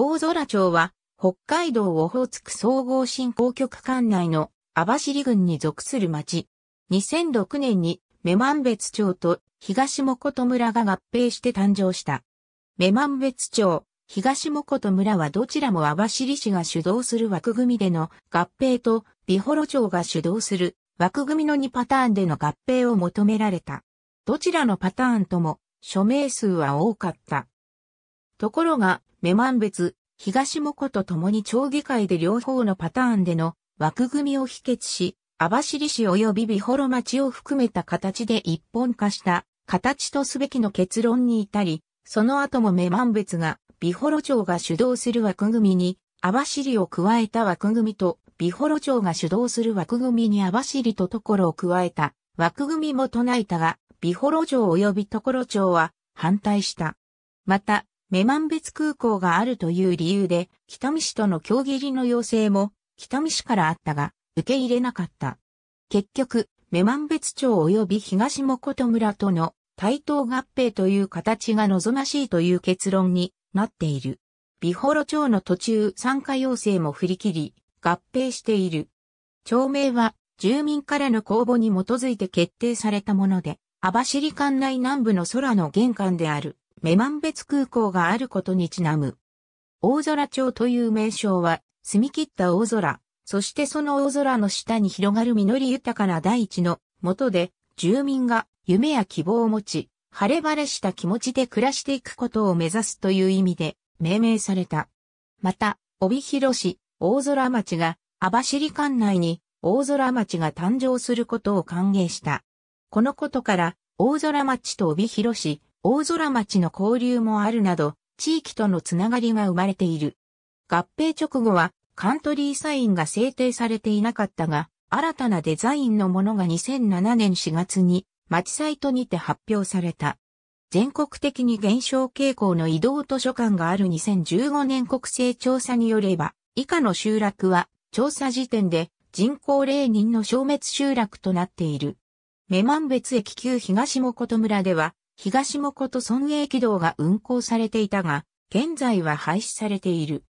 大空町は、北海道オホーツク総合振興局管内の網走郡に属する町。2006年に、女満別町と東もこと村が合併して誕生した。女満別町、東もこと村はどちらも網走市が主導する枠組みでの合併と、美幌町が主導する枠組みの2パターンでの合併を求められた。どちらのパターンとも、署名数は多かった。ところが、女満別、東もこと共に町議会で両方のパターンでの枠組みを否決し、網走市及び美幌町を含めた形で一本化した形とすべきの結論に至り、その後も女満別が美幌町が主導する枠組みに網走を加えた枠組みと美幌町が主導する枠組みに網走とところを加えた枠組みも唱えたが、美幌町及び所町は反対した。また、女満別空港があるという理由で、北見市との協議入りの要請も、北見市からあったが、受け入れなかった。結局、女満別町及び東もこと村との対等合併という形が望ましいという結論になっている。美幌町の途中参加要請も振り切り、合併している。町名は住民からの公募に基づいて決定されたもので、網走管内南部の空の玄関である。女満別空港があることにちなむ。大空町という名称は、澄み切った大空、そしてその大空の下に広がる実り豊かな大地の下で、住民が夢や希望を持ち、晴れ晴れした気持ちで暮らしていくことを目指すという意味で命名された。また、帯広市、大空町が、網走管内に大空町が誕生することを歓迎した。このことから、大空町と帯広市、大空町の交流もあるなど、地域とのつながりが生まれている。合併直後はカントリーサインが制定されていなかったが、新たなデザインのものが2007年4月に町サイトにて発表された。全国的に減少傾向の移動図書館がある2015年国勢調査によれば、以下の集落は調査時点で人口零人の消滅集落となっている。目満別駅旧東もこと村では東もこと村営軌道が運行されていたが、現在は廃止されている。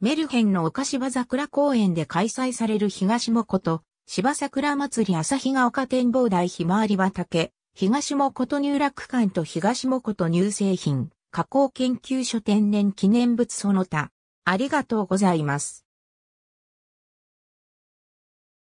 メルヘンの岡芝桜公園で開催される東もこと芝桜祭り朝日が丘展望台ひまわり畑、東もこと入楽館と東もこと乳製品、加工研究所天然記念物その他。ありがとうございます。